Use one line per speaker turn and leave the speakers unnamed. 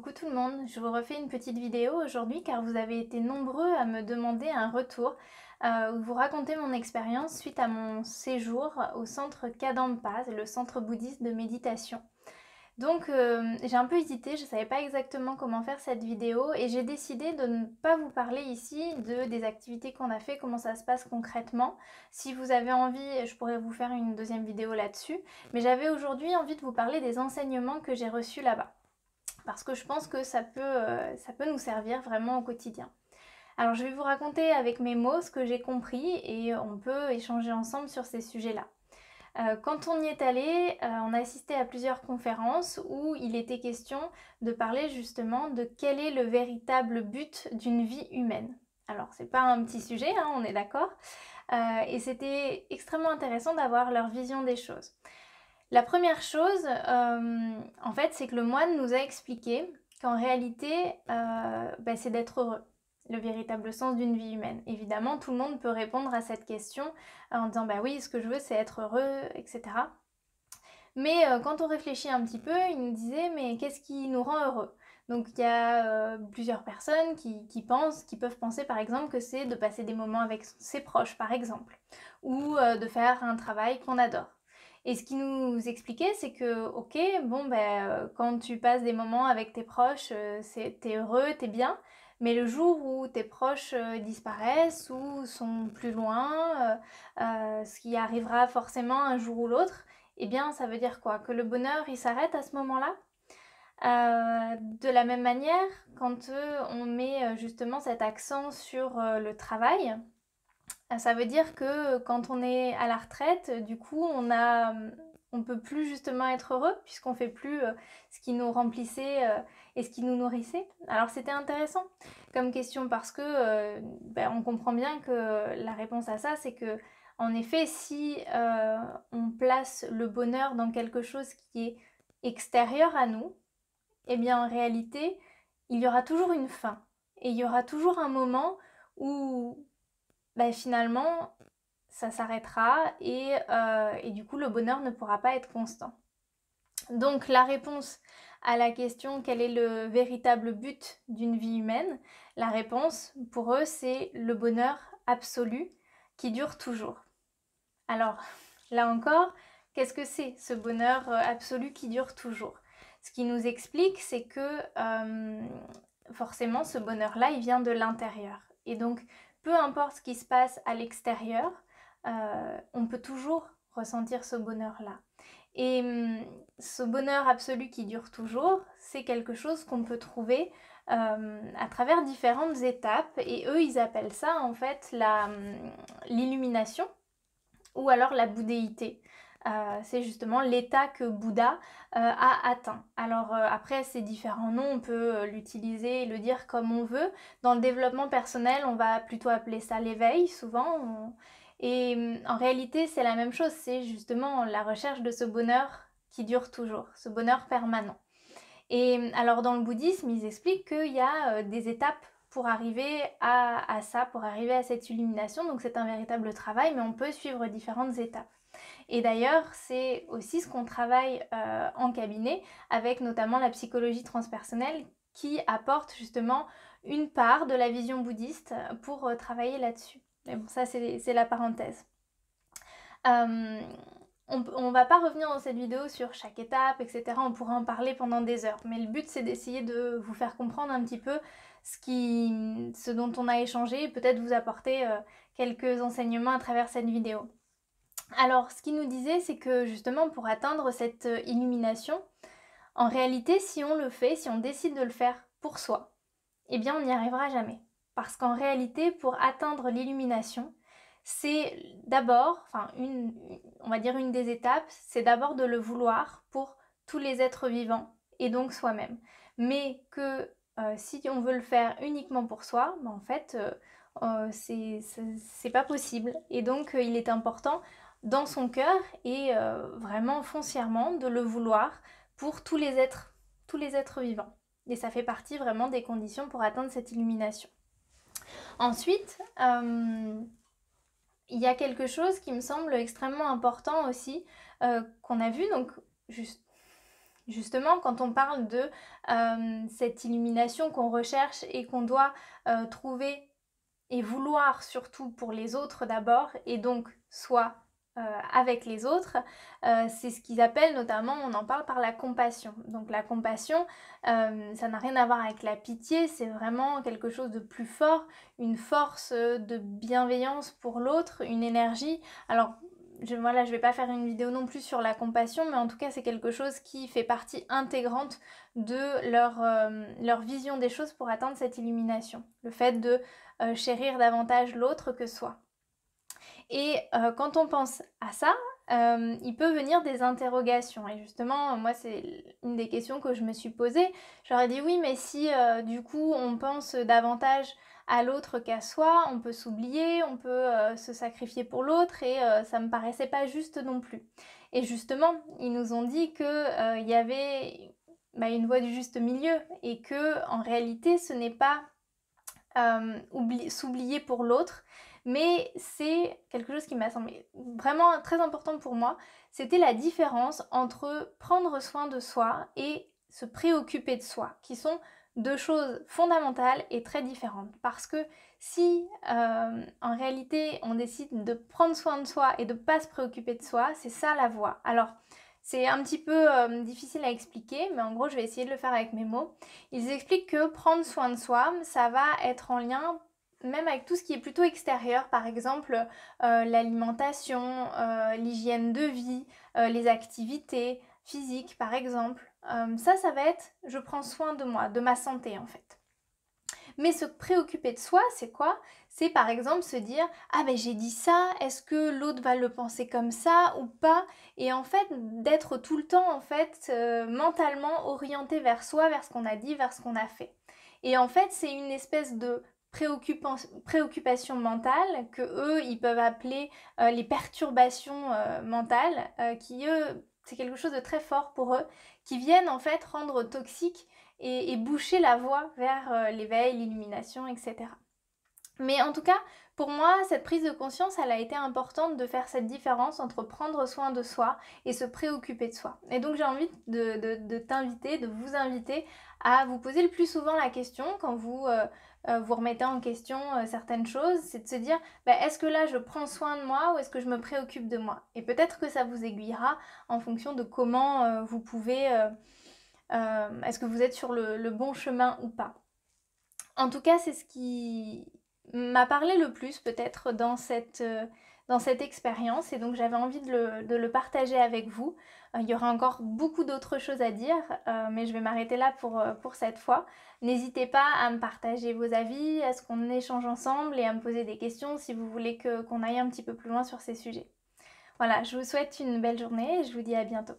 Coucou tout le monde, je vous refais une petite vidéo aujourd'hui car vous avez été nombreux à me demander un retour euh, où vous racontez mon expérience suite à mon séjour au centre Kadampa, le centre bouddhiste de méditation. Donc euh, j'ai un peu hésité, je ne savais pas exactement comment faire cette vidéo et j'ai décidé de ne pas vous parler ici de, des activités qu'on a fait, comment ça se passe concrètement. Si vous avez envie, je pourrais vous faire une deuxième vidéo là-dessus, mais j'avais aujourd'hui envie de vous parler des enseignements que j'ai reçus là-bas parce que je pense que euh, ça peut, nous servir vraiment au quotidien. Alors je vais vous raconter avec mes mots ce que j'ai compris et on peut échanger ensemble sur ces sujets-là. Euh, quand on y est allé, euh, on a assisté à plusieurs conférences où il était question de parler justement de quel est le véritable but d'une vie humaine. Alors c'est pas un petit sujet, hein, on est d'accord, et c'était extrêmement intéressant d'avoir leur vision des choses. La première chose, euh, en fait, c'est que le moine nous a expliqué qu'en réalité, euh, bah, c'est d'être heureux, le véritable sens d'une vie humaine. Évidemment, tout le monde peut répondre à cette question en disant bah oui, ce que je veux, c'est être heureux, etc. Mais euh, quand on réfléchit un petit peu, il nous disait mais qu'est-ce qui nous rend heureux donc il y a plusieurs personnes qui, pensent, qui peuvent penser par exemple que c'est de passer des moments avec ses proches par exemple, ou de faire un travail qu'on adore. Et ce qui nous expliquait, c'est que, ok, bon, ben, euh, quand tu passes des moments avec tes proches, euh, c'est, t'es heureux, t'es bien, mais le jour où tes proches euh, disparaissent ou sont plus loin, ce qui arrivera forcément un jour ou l'autre, eh bien, ça veut dire quoi Que le bonheur, il s'arrête à ce moment-là de la même manière, quand on met justement cet accent sur le travail, ça veut dire que quand on est à la retraite, du coup, on a on peut plus justement être heureux puisqu'on fait plus euh, ce qui nous remplissait euh, et ce qui nous nourrissait. Alors c'était intéressant comme question parce que euh, ben, on comprend bien que la réponse à ça c'est que en effet si on place le bonheur dans quelque chose qui est extérieur à nous, eh bien en réalité il y aura toujours une fin et il y aura toujours un moment où ben, finalement, ça s'arrêtera euh, et, du coup, le bonheur ne pourra pas être constant. Donc la réponse à la question quel est le véritable but d'une vie humaine, la réponse pour eux, c'est le bonheur absolu qui dure toujours. Alors, là encore, qu'est-ce que c'est ce bonheur euh, absolu qui dure toujours Ce qui nous explique, c'est que euh, forcément, ce bonheur-là, il vient de l'intérieur. Et donc, peu importe ce qui se passe à l'extérieur, euh, on peut toujours ressentir ce bonheur-là. Et hum, ce bonheur absolu qui dure toujours, c'est quelque chose qu'on peut trouver hum, à travers différentes étapes. Et eux, ils appellent ça en fait hum, l'illumination ou alors la bouddhéité. Euh, c'est justement l'état que Bouddha euh, a atteint. Alors euh, après ces différents noms, on peut l'utiliser et le dire comme on veut. Dans le développement personnel, on va plutôt appeler ça l'éveil souvent. Et mm, en réalité, c'est la même chose, c'est justement la recherche de ce bonheur qui dure toujours, ce bonheur permanent. Et mm, alors dans le bouddhisme, ils expliquent qu'il y a des étapes pour arriver à, ça, pour arriver à cette illumination. Donc c'est un véritable travail, mais on peut suivre différentes étapes. Et d'ailleurs, c'est aussi ce qu'on travaille euh, en cabinet avec notamment la psychologie transpersonnelle qui apporte justement une part de la vision bouddhiste pour euh, travailler là-dessus. Mais bon, ça c'est la parenthèse. Euh, on ne va pas revenir dans cette vidéo sur chaque étape, etc. On pourrait en parler pendant des heures. Mais le but c'est d'essayer de vous faire comprendre un petit peu ce, qui, ce dont on a échangé et peut-être vous apporter euh, quelques enseignements à travers cette vidéo. Alors, ce qu'il nous disait, c'est que justement, pour atteindre cette euh, illumination, en réalité, si on le fait, si on décide de le faire pour soi, eh bien, on n'y arrivera jamais. Parce qu'en réalité, pour atteindre l'illumination, c'est d'abord, enfin, une, on va dire une des étapes, c'est d'abord de le vouloir pour tous les êtres vivants et donc soi-même. Mais que euh, si on veut le faire uniquement pour soi, ben, en fait, euh, euh c'est pas possible. Et donc, euh, il est important dans son cœur et vraiment foncièrement de le vouloir pour tous les êtres, tous les êtres vivants. Et ça fait partie vraiment des conditions pour atteindre cette illumination. Ensuite, il y a quelque chose qui me semble extrêmement important aussi qu'on a vu. Donc, juste, Justement, quand on parle de euh, cette illumination qu'on recherche et qu'on doit euh, trouver et vouloir surtout pour les autres d'abord, et donc soit euh, avec les autres, c'est ce qu'ils appellent notamment, on en parle par la compassion. Donc la compassion, ça n'a rien à voir avec la pitié, c'est vraiment quelque chose de plus fort, une force de bienveillance pour l'autre, une énergie. Alors je, voilà, je vais pas faire une vidéo non plus sur la compassion, mais en tout cas c'est quelque chose qui fait partie intégrante de leur, euh, vision des choses pour atteindre cette illumination. Le fait de euh, chérir davantage l'autre que soi. Et euh, quand on pense à ça, il peut venir des interrogations. Et justement, moi, c'est une des questions que je me suis posée. J'aurais dit oui, mais si du coup on pense davantage à l'autre qu'à soi, on peut s'oublier, on peut euh, se sacrifier pour l'autre et euh, ça me paraissait pas juste non plus. Et justement, ils nous ont dit qu'il euh, y avait bah, une voie du juste milieu et que en réalité ce n'est pas s'oublier pour l'autre, mais c'est quelque chose qui m'a semblé vraiment très important pour moi, c'était la différence entre prendre soin de soi et se préoccuper de soi, qui sont deux choses fondamentales et très différentes. Parce que si euh, en réalité on décide de prendre soin de soi et de ne pas se préoccuper de soi, c'est ça la voie. Alors c'est un petit peu euh, difficile à expliquer, mais en gros je vais essayer de le faire avec mes mots. Ils expliquent que prendre soin de soi, ça va être en lien même avec tout ce qui est plutôt extérieur, par exemple euh, l'alimentation, l'hygiène de vie, les activités physiques par exemple, euh, ça, ça va être je prends soin de moi, de ma santé en fait. Mais se préoccuper de soi, c'est quoi C'est par exemple se dire ah ben j'ai dit ça, est-ce que l'autre va le penser comme ça ou pas Et en fait d'être tout le temps en fait euh, mentalement orienté vers soi, vers ce qu'on a dit, vers ce qu'on a fait. Et en fait c'est une espèce de préoccupation mentale que eux ils peuvent appeler euh, les perturbations mentales qui eux c'est quelque chose de très fort pour eux, qui viennent en fait rendre toxique et, boucher la voie vers euh, l'éveil, l'illumination, etc. Mais en tout cas, pour moi, cette prise de conscience, elle a été importante de faire cette différence entre prendre soin de soi et se préoccuper de soi. Et donc j'ai envie de, t'inviter, de vous inviter à vous poser le plus souvent la question quand vous... Euh, euh, vous remettez en question euh, certaines choses, c'est de se dire bah, est-ce que là je prends soin de moi ou est-ce que je me préoccupe de moi Et peut-être que ça vous aiguillera en fonction de comment euh, vous pouvez, est-ce que vous êtes sur le, bon chemin ou pas. En tout cas, c'est ce qui m'a parlé le plus peut-être dans cette expérience et donc j'avais envie de le, partager avec vous. Euh, il y aura encore beaucoup d'autres choses à dire, euh, mais je vais m'arrêter là pour, euh, pour cette fois. N'hésitez pas à me partager vos avis, à ce qu'on échange ensemble et à me poser des questions si vous voulez qu'on aille un petit peu plus loin sur ces sujets. Voilà, je vous souhaite une belle journée et je vous dis à bientôt.